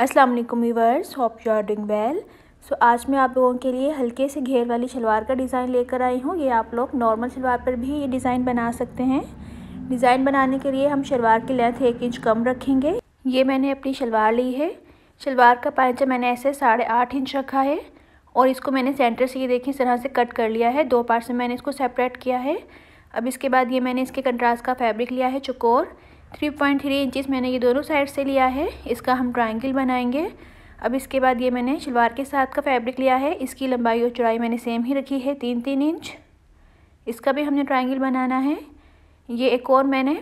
अस्सलाम वालेकुम viewers hope you are doing well so आज मैं आप लोगों के लिए हल्के से घेर वाली शलवार का डिज़ाइन लेकर आई हूँ ये आप लोग नॉर्मल शलवार पर भी ये डिज़ाइन बना सकते हैं डिज़ाइन बनाने के लिए हम शलवार की लेंथ एक इंच कम रखेंगे ये मैंने अपनी शलवार ली है शलवार का पाँचा मैंने ऐसे साढ़े आठ इंच रखा है और इसको मैंने सेंटर से ये देखें इस तरह से कट कर लिया है दो पार्ट से मैंने इसको सेपरेट किया है अब इसके बाद ये मैंने इसके कंट्रास्ट का फैब्रिक लिया है चकोर थ्री पॉइंट थ्री इंचज़ मैंने ये दोनों साइड से लिया है इसका हम ट्राइंगल बनाएंगे अब इसके बाद ये मैंने शलवार के साथ का फैब्रिक लिया है इसकी लंबाई और चौड़ाई मैंने सेम ही रखी है तीन तीन इंच इसका भी हमने ट्राइंगल बनाना है ये एक और मैंने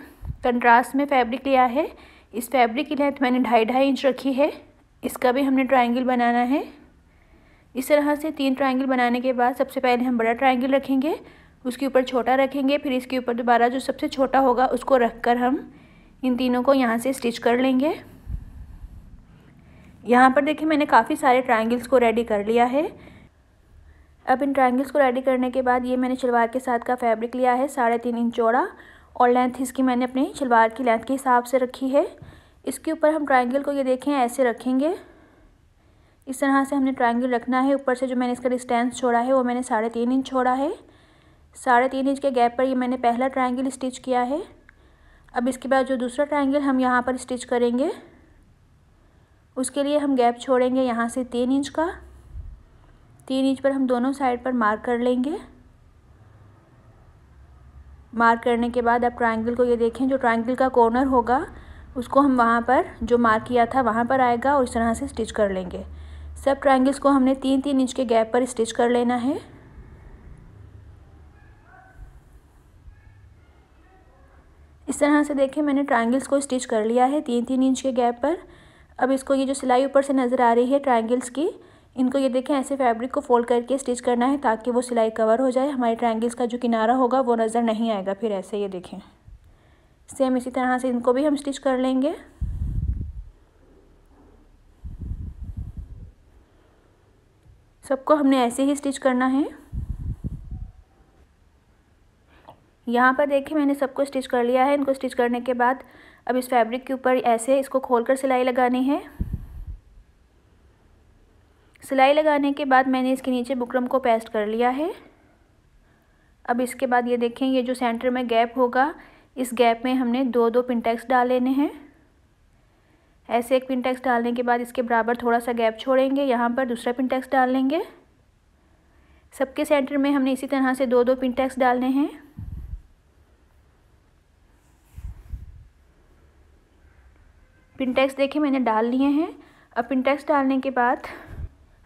कंट्रास्ट में फैब्रिक लिया है इस फैब्रिक की लेंथ मैंने ढाई ढाई इंच रखी है इसका भी हमने ट्राइंगल बनाना है इस तरह से तीन ट्राइंगल बनाने के बाद सबसे पहले हम बड़ा ट्राइंगल रखेंगे उसके ऊपर छोटा रखेंगे फिर इसके ऊपर दोबारा जो सबसे छोटा होगा उसको रख कर हम इन तीनों को यहाँ से स्टिच कर लेंगे यहाँ पर देखिए मैंने काफ़ी सारे ट्रायंगल्स को रेडी कर लिया है अब इन ट्रायंगल्स को रेडी करने के बाद ये मैंने शलवार के साथ का फैब्रिक लिया है साढ़े तीन इंच चौड़ा और लेंथ इसकी मैंने अपने शलवार की लेंथ के हिसाब से रखी है इसके ऊपर हम ट्रायंगल को ये देखें ऐसे रखेंगे इस तरह से हमने ट्रायंगल रखना है ऊपर से जो मैंने इसका डिस्टेंस छोड़ा है वो मैंने साढ़े तीन इंच छोड़ा है साढ़े तीन इंच के गैप पर ये मैंने पहला ट्रायंगल स्टिच किया है अब इसके बाद जो दूसरा ट्राइंगल हम यहाँ पर स्टिच करेंगे उसके लिए हम गैप छोड़ेंगे यहाँ से तीन इंच का तीन इंच पर हम दोनों साइड पर मार्क कर लेंगे मार्क करने के बाद आप ट्राइंगल को ये देखें जो ट्राइंगल का कॉर्नर होगा उसको हम वहाँ पर जो मार्क किया था वहाँ पर आएगा और इस तरह से स्टिच कर लेंगे सब ट्राइंगल्स को हमने तीन तीन इंच के गैप पर स्टिच कर लेना है इस तरह से देखें मैंने ट्राइंगल्स को स्टिच कर लिया है तीन तीन इंच के गैप पर अब इसको ये जो सिलाई ऊपर से नज़र आ रही है ट्राइंगल्स की इनको ये देखें ऐसे फैब्रिक को फोल्ड करके स्टिच करना है ताकि वो सिलाई कवर हो जाए हमारे ट्राइंगल्स का जो किनारा होगा वो नज़र नहीं आएगा फिर ऐसे ये देखें सेम इसी तरह से इनको भी हम स्टिच कर लेंगे सबको हमने ऐसे ही स्टिच करना है यहाँ पर देखिए मैंने सबको स्टिच कर लिया है इनको स्टिच करने के बाद अब इस फैब्रिक के ऊपर ऐसे इसको खोलकर सिलाई लगानी है सिलाई लगाने के बाद मैंने इसके नीचे बुकरम को पेस्ट कर लिया है अब इसके बाद ये देखें ये जो सेंटर में गैप होगा इस गैप में हमने दो दो पिनटैक्स डाल लेने हैं ऐसे एक पिनटेक्स डालने के बाद इसके बराबर थोड़ा सा गैप छोड़ेंगे यहाँ पर दूसरा पिनटैक्स डाल लेंगे सबके सेंटर में हमने इसी तरह से दो दो पिनटैक्स डालने हैं पिनटेक्स देखे मैंने डाल लिए हैं अब पिनटेक्स डालने के बाद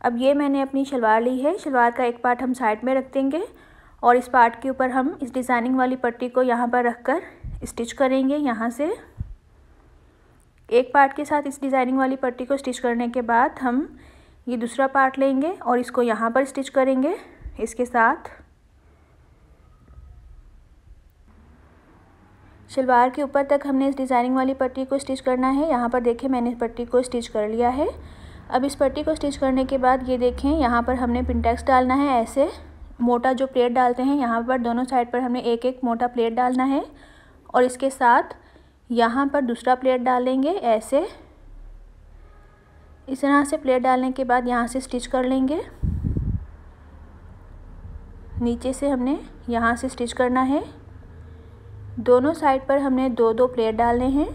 अब ये मैंने अपनी शलवार ली है शलवार का एक पार्ट हम साइड में रख देंगे और इस पार्ट के ऊपर हम इस डिज़ाइनिंग वाली पट्टी को यहाँ पर रख कर स्टिच करेंगे यहाँ से एक पार्ट के साथ इस डिज़ाइनिंग वाली पट्टी को स्टिच करने के बाद हम ये दूसरा पार्ट लेंगे और इसको यहाँ पर स्टिच करेंगे इसके साथ शलवार के ऊपर तक हमने इस डिज़ाइनिंग वाली पट्टी को स्टिच करना है यहाँ पर देखें मैंने इस पट्टी को स्टिच कर लिया है अब इस पट्टी को स्टिच करने के बाद ये देखें यहाँ पर हमने पिंटेक्स डालना है ऐसे मोटा जो प्लेट डालते हैं यहाँ पर दोनों साइड पर हमने एक एक मोटा प्लेट डालना है और इसके साथ यहाँ पर दूसरा प्लेट डालेंगे ऐसे इस तरह से प्लेट डालने के बाद यहाँ से स्टिच कर लेंगे नीचे से हमने यहाँ से स्टिच करना है दोनों साइड पर हमने दो दो प्लेट डालने हैं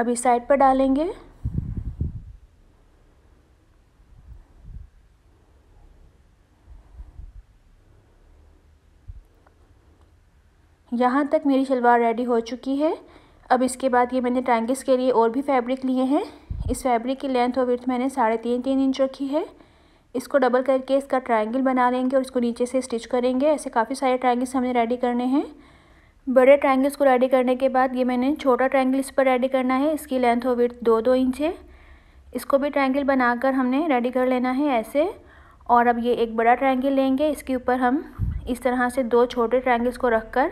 अब इस साइड पर डालेंगे यहाँ तक मेरी शलवार रेडी हो चुकी है अब इसके बाद ये मैंने टांगिस के लिए और भी फैब्रिक लिए हैं इस फैब्रिक की लेंथ और विर्थ मैंने साढ़े तीन तीन इंच रखी है इसको डबल करके इसका ट्रायंगल बना लेंगे और इसको नीचे से स्टिच करेंगे ऐसे काफ़ी सारे ट्रायंगल्स हमने रेडी करने हैं बड़े ट्रायंगल्स को रेडी करने के बाद ये मैंने छोटा ट्रायंगल इस पर रेडी करना है इसकी लेंथ और विर्थ दो दो इंच है इसको भी ट्रायंगल बनाकर हमने रेडी कर लेना है ऐसे और अब ये एक बड़ा ट्रायंगल लेंगे इसके ऊपर हम इस तरह से दो छोटे ट्रायंगल्स को रख कर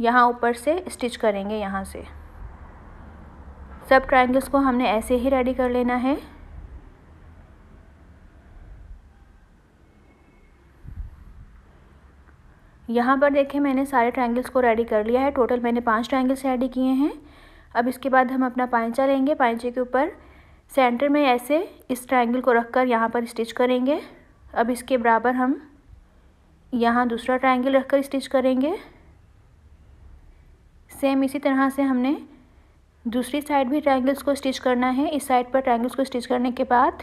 यहाँ ऊपर से स्टिच करेंगे यहाँ से सब ट्राइंगल्स को हमने ऐसे ही रेडी कर लेना है यहाँ पर देखें मैंने सारे ट्राइंगल्स को रेडी कर लिया है टोटल मैंने पांच ट्राइंगल्स रेडी किए हैं अब इसके बाद हम अपना पाइचा लेंगे पाइचे के ऊपर सेंटर में ऐसे इस ट्राइंगल को रखकर यहाँ पर स्टिच करेंगे अब इसके बराबर हम यहाँ दूसरा रख रखकर स्टिच करेंगे सेम इसी तरह से हमने दूसरी साइड भी ट्रायंगल्स को स्टिच करना है इस साइड पर ट्रायंगल्स को स्टिच करने के बाद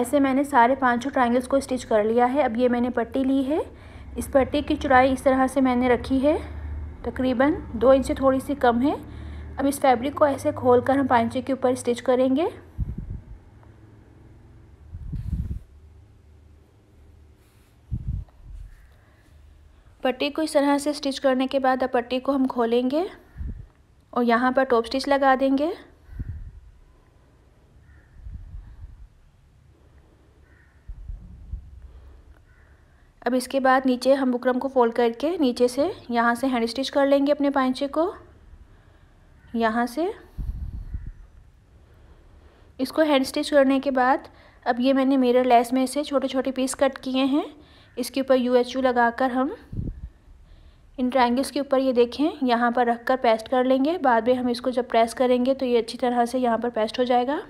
ऐसे मैंने सारे पांचों ट्रायंगल्स को स्टिच कर लिया है अब ये मैंने पट्टी ली है इस पट्टी की चुराई इस तरह से मैंने रखी है तकरीबन दो इंच से थोड़ी सी कम है अब इस फैब्रिक को ऐसे खोल कर हम पांचे के ऊपर स्टिच करेंगे पट्टी को इस तरह से स्टिच करने के बाद अब पट्टी को हम खोलेंगे और यहाँ पर टॉप स्टिच लगा देंगे अब इसके बाद नीचे हम बुकरम को फोल्ड करके नीचे से यहाँ से हैंड स्टिच कर लेंगे अपने पाइचे को यहाँ से इसको हैंड स्टिच करने के बाद अब ये मैंने मिरर लेस में से छोटे छोटे पीस कट किए हैं इसके ऊपर यू एच यू लगा कर हम इन ट्राइंगल्स के ऊपर ये देखें यहाँ पर रख कर पेस्ट कर लेंगे बाद में हम इसको जब प्रेस करेंगे तो ये अच्छी तरह से यहाँ पर पेस्ट हो जाएगा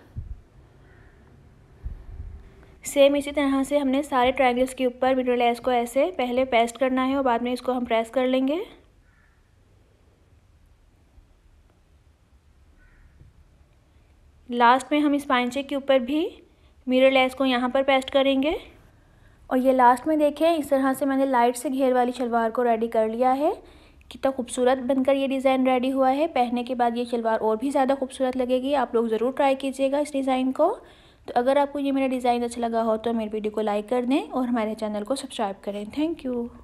सेम इसी तरह से हमने सारे ट्राइंगल्स के ऊपर मिनरल एस को ऐसे पहले पेस्ट करना है और बाद में इसको हम प्रेस कर लेंगे लास्ट में हम इस पाइनचे के ऊपर भी मिरर लेस को यहाँ पर पेस्ट करेंगे और ये लास्ट में देखें इस तरह से मैंने लाइट से घेर वाली शलवार को रेडी कर लिया है कितना खूबसूरत बनकर ये डिज़ाइन रेडी हुआ है पहनने के बाद ये शलवार और भी ज़्यादा खूबसूरत लगेगी आप लोग ज़रूर ट्राई कीजिएगा इस डिज़ाइन को तो अगर आपको ये मेरा डिज़ाइन अच्छा लगा हो तो मेरे वीडियो को लाइक कर दें और हमारे चैनल को सब्सक्राइब करें थैंक यू